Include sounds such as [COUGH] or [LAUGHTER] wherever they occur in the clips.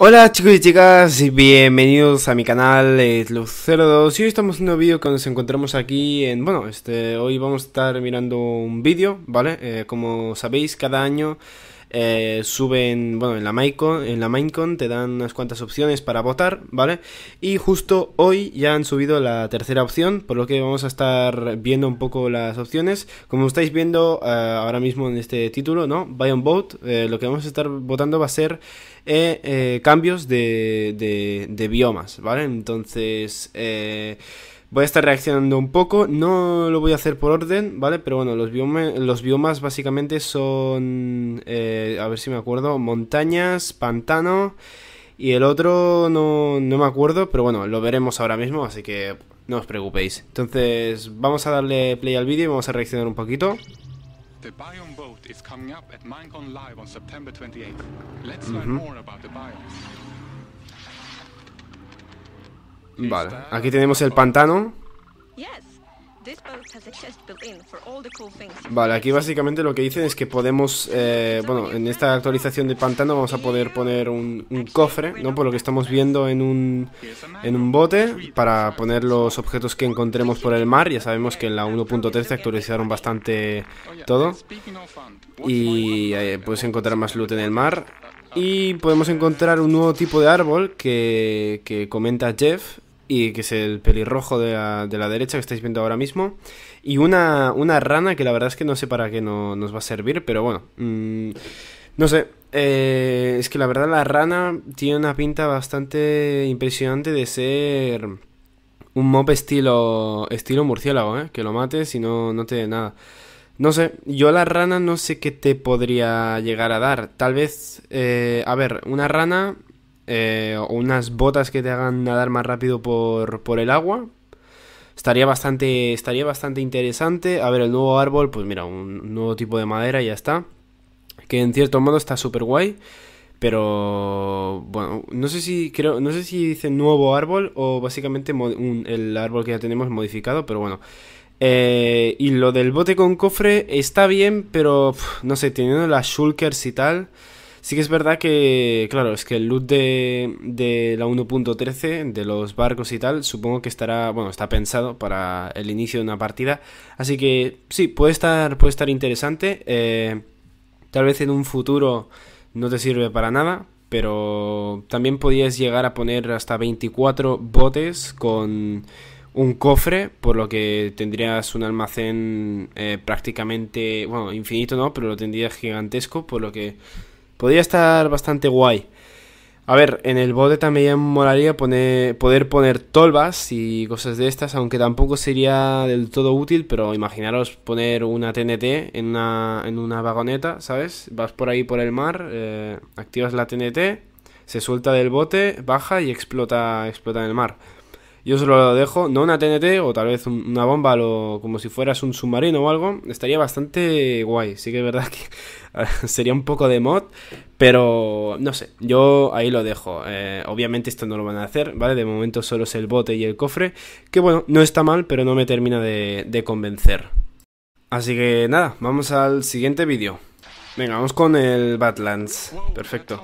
Hola chicos y chicas, bienvenidos a mi canal es Lucero 2 y hoy estamos en un vídeo que nos encontramos aquí en, bueno, este, hoy vamos a estar mirando un vídeo, ¿vale? Eh, como sabéis, cada año eh, suben, bueno, en la, maicon en la Minecon te dan unas cuantas opciones para votar, ¿vale? Y justo hoy ya han subido la tercera opción, por lo que vamos a estar viendo un poco las opciones. Como estáis viendo eh, ahora mismo en este título, ¿no? Buy on Vote, eh, lo que vamos a estar votando va a ser cambios de, de, de, biomas, ¿vale? Entonces... Voy a estar reaccionando un poco, no lo voy a hacer por orden, ¿vale? Pero bueno, los, biomas básicamente son, eh, a ver si me acuerdo, montañas, pantano y el otro no, me acuerdo, pero bueno, lo veremos ahora mismo, así que no os preocupéis. Entonces vamos a darle play al vídeo y vamos a reaccionar un poquito. Vale, aquí tenemos el pantano. Vale, aquí básicamente lo que dicen es que podemos, eh, bueno, en esta actualización de pantano vamos a poder poner un, cofre, ¿no? Por lo que estamos viendo en un, en un bote, para poner los objetos que encontremos por el mar. Ya sabemos que en la 1.13 actualizaron bastante todo. Y eh, puedes encontrar más loot en el mar. Y podemos encontrar un nuevo tipo de árbol que, que comenta Jeff, y que es el pelirrojo de la, derecha que estáis viendo ahora mismo, y una, una rana que la verdad es que no sé para qué no, nos va a servir, pero bueno, mm, no sé, eh, es que la verdad la rana tiene una pinta bastante impresionante de ser un mob estilo, estilo murciélago, ¿eh? que lo mates y no, no te dé nada. No sé, yo la rana no sé qué te podría llegar a dar. Tal vez, eh, a ver, una rana o eh, unas botas que te hagan nadar más rápido por, el agua. Estaría bastante, estaría bastante interesante. A ver, el nuevo árbol, pues mira, un nuevo tipo de madera, ya está. Que en cierto modo está súper guay. Pero bueno, no sé si creo, no sé si dice nuevo árbol o básicamente el árbol que ya tenemos modificado, pero bueno. Eh, y lo del bote con cofre está bien, pero no sé, teniendo las shulkers y tal, Sí que es verdad que, claro, es que el loot de, de la 1.13, de los barcos y tal, supongo que estará, bueno, está pensado para el inicio de una partida. Así que sí, puede estar, puede estar interesante. Eh, tal vez en un futuro no te sirve para nada, pero también podías llegar a poner hasta 24 botes con un cofre, por lo que tendrías un almacén eh, prácticamente, bueno, infinito no, pero lo tendrías gigantesco, por lo que Podría estar bastante guay. A ver, en el bote también molaría poner, poder poner tolvas y cosas de estas, aunque tampoco sería del todo útil, pero imaginaros poner una TNT en una, en una vagoneta, ¿sabes? Vas por ahí por el mar, eh, activas la TNT, se suelta del bote, baja y explota, explota en el mar. Yo solo lo dejo, no una TNT o tal vez una bomba, como si fueras un submarino o algo. Estaría bastante guay. Sí que es verdad que [LAUGHS] sería un poco de mod, pero no sé, yo ahí lo dejo. Eh, obviamente esto no lo van a hacer, ¿vale? De momento solo es el bote y el cofre, que bueno, no está mal, pero no me termina de convencer. Así que nada, vamos al siguiente vídeo. Venga, vamos con el Badlands. Perfecto.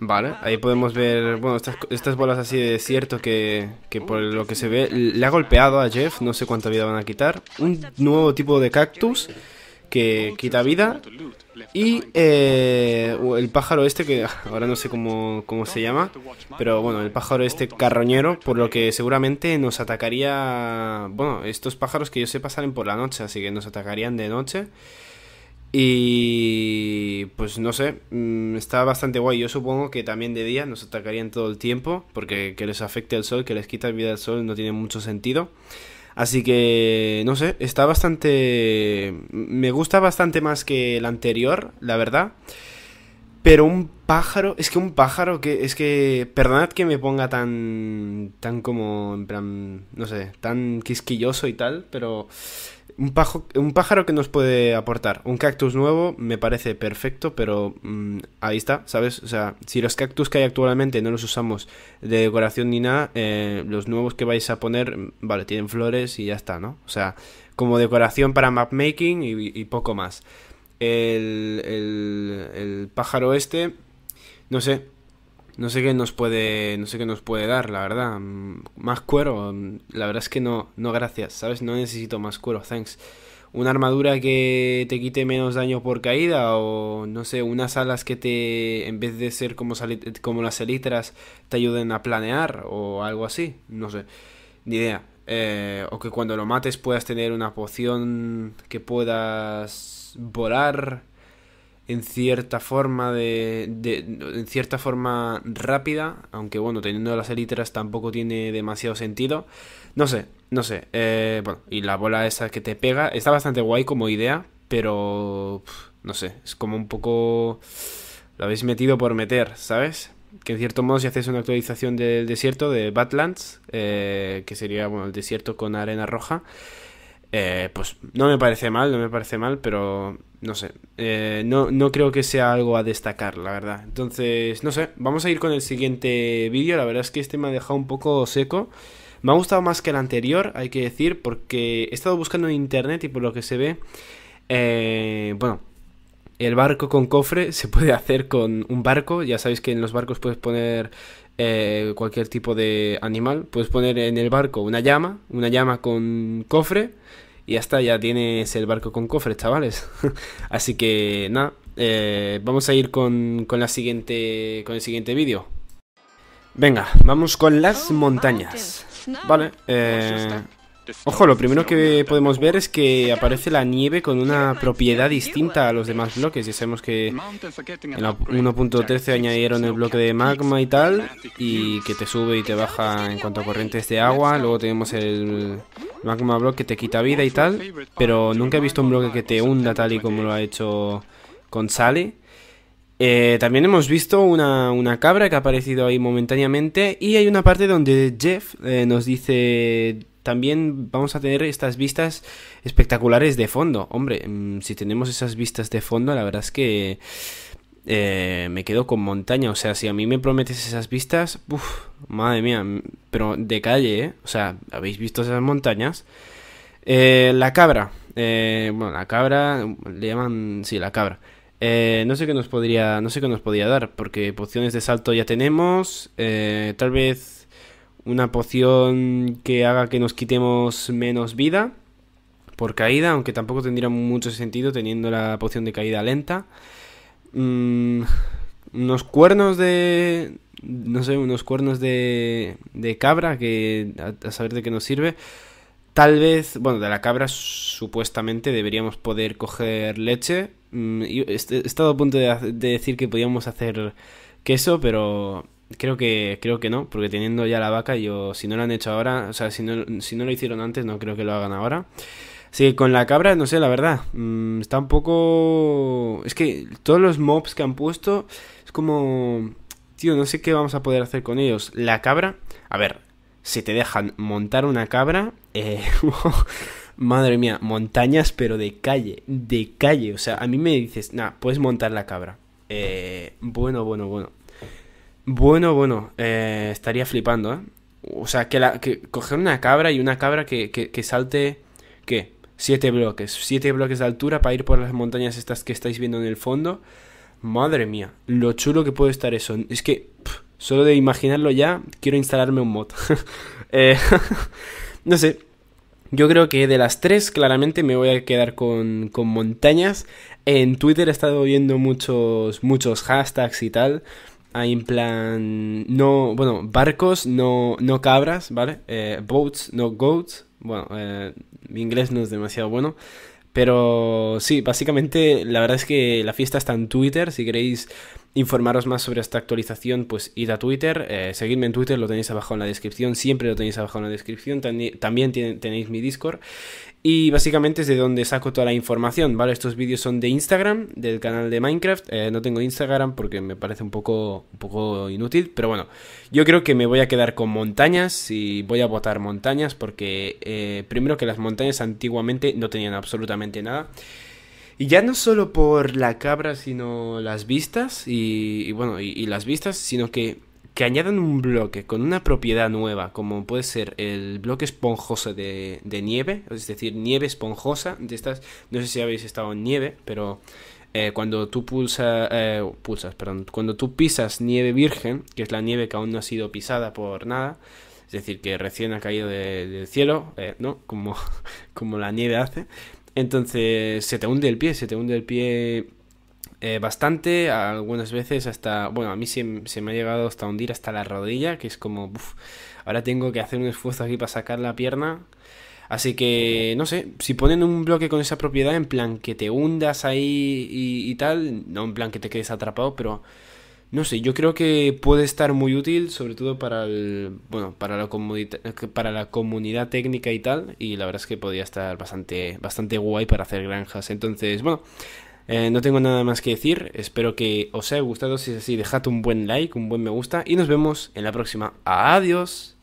Vale, ahí podemos ver, bueno, estas, bolas así de desierto que, que por lo que se ve le ha golpeado a Jeff, no sé cuánta vida van a quitar. Un nuevo tipo de cactus que quita vida. Y eh, el pájaro este, que [LAUGHS] ahora no sé cómo, se llama, pero bueno, el pájaro este carroñero, por lo que seguramente nos atacaría... Bueno, estos pájaros que yo sé pasar por la noche, así que nos atacarían de noche. Y pues no sé, mm, está bastante guay. Yo supongo que también de día nos atacarían todo el tiempo, porque que les afecte el sol, que les quita vida al sol, no tiene mucho sentido. Así que, no sé, está bastante... Me gusta bastante más que el anterior, la verdad. Pero un pájaro, es que un pájaro que es que perdonad que me ponga tan tan como en plan, no sé, tan quisquilloso y tal, pero un, pájaro que nos puede aportar. Un cactus nuevo me parece perfecto, pero mm, ahí está, ¿sabes? O sea, si los cactus que hay actualmente no los usamos de decoración ni nada, eh, los nuevos que vais a poner, mm, vale, tienen flores y ya está, ¿no? O sea, como decoración para mapmaking y, y poco más. El, el, el pájaro este, no sé, no sé qué nos puede no sé qué nos puede dar la verdad mm, más cuero mm, la verdad es que no no gracias sabes no necesito más cuero thanks una armadura que te quite menos daño por caída o no sé unas alas que te en vez de ser como como las elitras te ayuden a planear o algo así no sé ni idea eh, o que cuando lo mates puedas tener una poción que puedas volar en cierta forma de, en cierta forma rápida aunque bueno teniendo las eliteras tampoco tiene demasiado sentido no sé no sé eh, bueno y la bola esa que te pega está bastante guay como idea pero no sé es como un poco lo habéis metido por meter sabes que en cierto modo si haces una actualización del desierto de Badlands eh, que sería bueno el desierto con arena roja eh, pues no me parece mal, no me parece mal, pero no sé. Eh, no, no creo que sea algo a destacar, la verdad. Entonces, no sé, vamos a ir con el siguiente vídeo. La verdad es que este me ha dejado un poco seco. Me ha gustado más que el anterior, hay que decir, porque he estado buscando en internet y por lo que se ve, eh, bueno, el barco con cofre [LAUGHS] se puede hacer con un barco. Ya sabéis que en los barcos puedes poner eh, cualquier tipo de animal. Puedes poner en el barco una llama, una llama con cofre y hasta ya tienes el barco con cofre, chavales. [LAUGHS] Así que nada, eh, vamos a ir con, con, la siguiente, con el siguiente vídeo. Venga, vamos con las oh, montañas. Vale, eh, Ojo, lo primero que podemos ver es que aparece la nieve con una propiedad distinta a los demás bloques. Ya sabemos que en la 1.13 añadieron el bloque de magma y tal, y que te sube y te baja en cuanto a corrientes de agua. Luego tenemos el magma block que te quita vida y tal, pero nunca he visto un bloque que te hunda tal y como lo ha hecho con Sale. Eh, también hemos visto una, cabra que ha aparecido ahí momentáneamente y hay una parte donde Jeff eh, nos dice también vamos a tener estas vistas espectaculares de fondo. Hombre, mm, si tenemos esas vistas de fondo, la verdad es que eh, me quedo con montaña. O sea, si a mí me prometes esas vistas, madre mía, mm, pero de calle, ¿eh? O sea, ¿habéis visto esas montañas? la cabra, bueno, la cabra, le llaman, sí, la cabra. Eh, no sé qué nos podría. No sé qué nos podría dar. Porque pociones de salto ya tenemos. Eh, tal vez una poción que haga que nos quitemos menos vida. Por caída. Aunque tampoco tendría mucho sentido teniendo la poción de caída lenta. Mm, unos cuernos de. No sé, unos cuernos de. de cabra. Que. a saber de qué nos sirve. Tal vez, bueno, de la cabra supuestamente deberíamos poder coger leche, he mm, este, estado a punto de, decir que podíamos hacer queso, pero creo que creo que no, porque teniendo ya la vaca, yo si no lo han hecho ahora, o sea, si no, si no lo hicieron antes, no creo que lo hagan ahora. Así que con la cabra, no sé, la verdad, mm, está un poco... Es que todos los mobs que han puesto, es como... Tío, no sé qué vamos a poder hacer con ellos. La cabra, a ver, si te dejan montar una cabra, eh, [LAUGHS] madre mía, montañas, pero de calle, de calle. O sea, a mí me dices, nah, puedes montar la cabra. Eh, bueno, bueno, bueno. Bueno, bueno, eh, estaría flipando, ¿eh? O sea, que, la, coger una cabra y una cabra que, que, que salte, ¿qué? Siete bloques, siete bloques de altura para ir por las montañas estas que estáis viendo en el fondo. Madre mía, lo chulo que puede estar eso. Es que, solo de imaginarlo ya, quiero instalarme un mod. [LAUGHS] eh, [LAUGHS] no sé, yo creo que de las tres, claramente me voy a quedar con, con montañas. En Twitter he estado viendo muchos, muchos hashtags y tal. Hay en plan. No. Bueno, barcos, no, no cabras, ¿vale? Eh, boats, no goats. Bueno, eh, mi inglés no es demasiado bueno. Pero sí, básicamente la verdad es que la fiesta está en Twitter. Si queréis informaros más sobre esta actualización, pues id a Twitter, eh, seguidme en Twitter, lo tenéis abajo en la descripción, siempre lo tenéis abajo en la descripción, también tenéis mi Discord. Y básicamente es de donde saco toda la información, ¿vale? Estos vídeos son de Instagram, del canal de Minecraft. Eh, no tengo Instagram porque me parece un poco, un poco inútil, pero bueno, yo creo que me voy a quedar con montañas y voy a votar montañas porque eh, primero que las montañas antiguamente no tenían absolutamente nada. Y ya no solo por la cabra, sino las vistas, y, bueno, y, las vistas, sino que, que añadan un bloque con una propiedad nueva, como puede ser el bloque esponjoso de, nieve, es decir, nieve esponjosa, de estas, no sé si habéis estado en nieve, pero eh, cuando tú pulsas, eh, pulsas, perdón, cuando tú pisas nieve virgen, que es la nieve que aún no ha sido pisada por nada, es decir, que recién ha caído del cielo, eh, ¿no? Como, [LAUGHS] como la nieve hace, entonces se te hunde el pie, se te hunde el pie eh, bastante, algunas veces hasta, bueno, a mí se, me ha llegado hasta hundir hasta la rodilla, que es como, ahora tengo que hacer un esfuerzo aquí para sacar la pierna. Así que, no sé, si ponen un bloque con esa propiedad, en plan que te hundas ahí y, y tal, no en plan que te quedes atrapado, pero no sé, yo creo que puede estar muy útil, sobre todo para el, bueno, para la para la comunidad técnica y tal, y la verdad es que podría estar bastante, bastante guay para hacer granjas. Entonces, bueno, eh, no tengo nada más que decir. Espero que os haya gustado. Si es así, dejad un buen like, un buen me gusta. Y nos vemos en la próxima. Adiós.